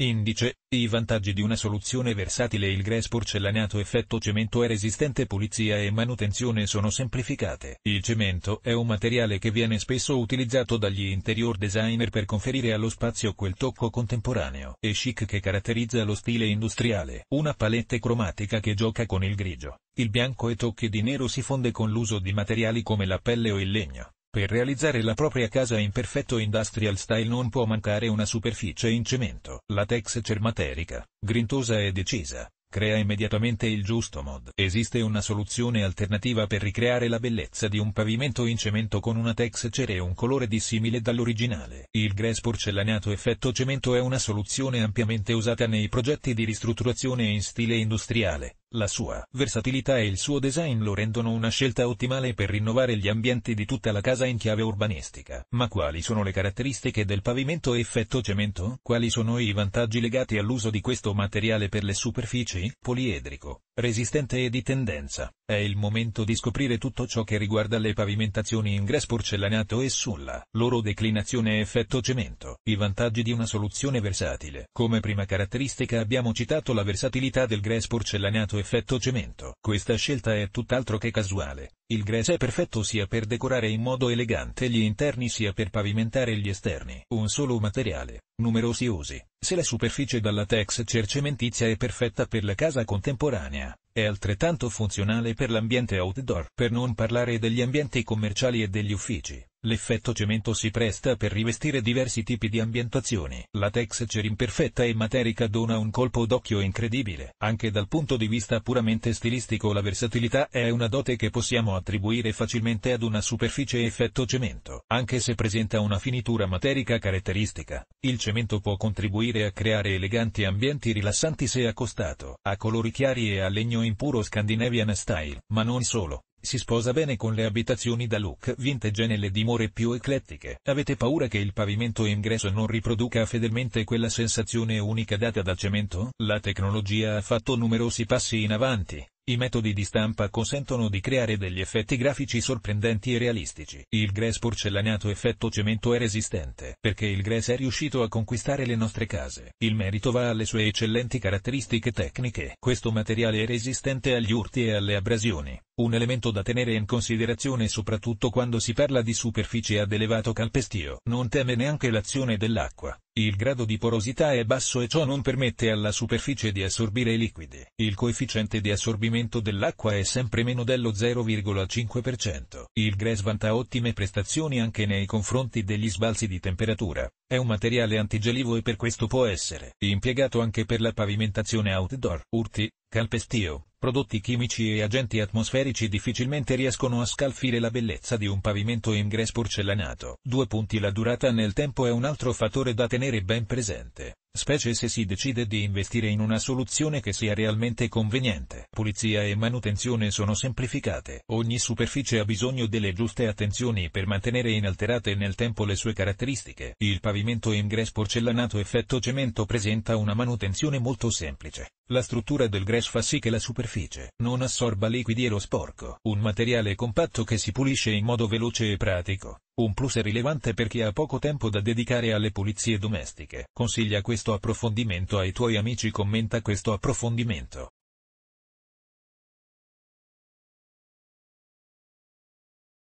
Indice, i vantaggi di una soluzione versatile Il GRES porcellanato effetto cemento è resistente pulizia e manutenzione sono semplificate. Il cemento è un materiale che viene spesso utilizzato dagli interior designer per conferire allo spazio quel tocco contemporaneo e chic che caratterizza lo stile industriale. Una palette cromatica che gioca con il grigio, il bianco e tocchi di nero si fonde con l'uso di materiali come la pelle o il legno. Per realizzare la propria casa in perfetto industrial style non può mancare una superficie in cemento. La Tex cermaterica, grintosa e decisa, crea immediatamente il giusto mod. Esiste una soluzione alternativa per ricreare la bellezza di un pavimento in cemento con una texture e un colore dissimile dall'originale. Il grass porcellanato effetto cemento è una soluzione ampiamente usata nei progetti di ristrutturazione in stile industriale la sua versatilità e il suo design lo rendono una scelta ottimale per rinnovare gli ambienti di tutta la casa in chiave urbanistica. Ma quali sono le caratteristiche del pavimento effetto cemento? Quali sono i vantaggi legati all'uso di questo materiale per le superfici? Poliedrico resistente e di tendenza. È il momento di scoprire tutto ciò che riguarda le pavimentazioni in gres porcellanato e sulla loro declinazione effetto cemento. I vantaggi di una soluzione versatile. Come prima caratteristica abbiamo citato la versatilità del gres porcellanato effetto cemento. Questa scelta è tutt'altro che casuale. Il grece è perfetto sia per decorare in modo elegante gli interni sia per pavimentare gli esterni. Un solo materiale, numerosi usi. Se la superficie dalla texture cementizia è perfetta per la casa contemporanea, è altrettanto funzionale per l'ambiente outdoor. Per non parlare degli ambienti commerciali e degli uffici. L'effetto cemento si presta per rivestire diversi tipi di ambientazioni. La texture imperfetta e materica dona un colpo d'occhio incredibile. Anche dal punto di vista puramente stilistico la versatilità è una dote che possiamo attribuire facilmente ad una superficie effetto cemento. Anche se presenta una finitura materica caratteristica, il cemento può contribuire a creare eleganti ambienti rilassanti se accostato a colori chiari e a legno in puro Scandinavian style. Ma non solo. Si sposa bene con le abitazioni da look vintage nelle dimore più eclettiche. Avete paura che il pavimento ingresso non riproduca fedelmente quella sensazione unica data dal cemento? La tecnologia ha fatto numerosi passi in avanti. I metodi di stampa consentono di creare degli effetti grafici sorprendenti e realistici. Il Gres porcellanato effetto cemento è resistente, perché il Gres è riuscito a conquistare le nostre case. Il merito va alle sue eccellenti caratteristiche tecniche. Questo materiale è resistente agli urti e alle abrasioni un elemento da tenere in considerazione soprattutto quando si parla di superficie ad elevato calpestio. Non teme neanche l'azione dell'acqua. Il grado di porosità è basso e ciò non permette alla superficie di assorbire i liquidi. Il coefficiente di assorbimento dell'acqua è sempre meno dello 0,5%. Il GRES vanta ottime prestazioni anche nei confronti degli sbalzi di temperatura. È un materiale antigelivo e per questo può essere impiegato anche per la pavimentazione outdoor. Urti, calpestio, prodotti chimici e agenti atmosferici difficilmente riescono a scalfire la bellezza di un pavimento in gres porcellanato. Due punti La durata nel tempo è un altro fattore da tenere ben presente specie se si decide di investire in una soluzione che sia realmente conveniente. Pulizia e manutenzione sono semplificate. Ogni superficie ha bisogno delle giuste attenzioni per mantenere inalterate nel tempo le sue caratteristiche. Il pavimento ingress porcellanato effetto cemento presenta una manutenzione molto semplice. La struttura del gres fa sì che la superficie non assorba liquidi e lo sporco, un materiale compatto che si pulisce in modo veloce e pratico. Un plus rilevante per chi ha poco tempo da dedicare alle pulizie domestiche. Consiglia questo approfondimento ai tuoi amici commenta questo approfondimento.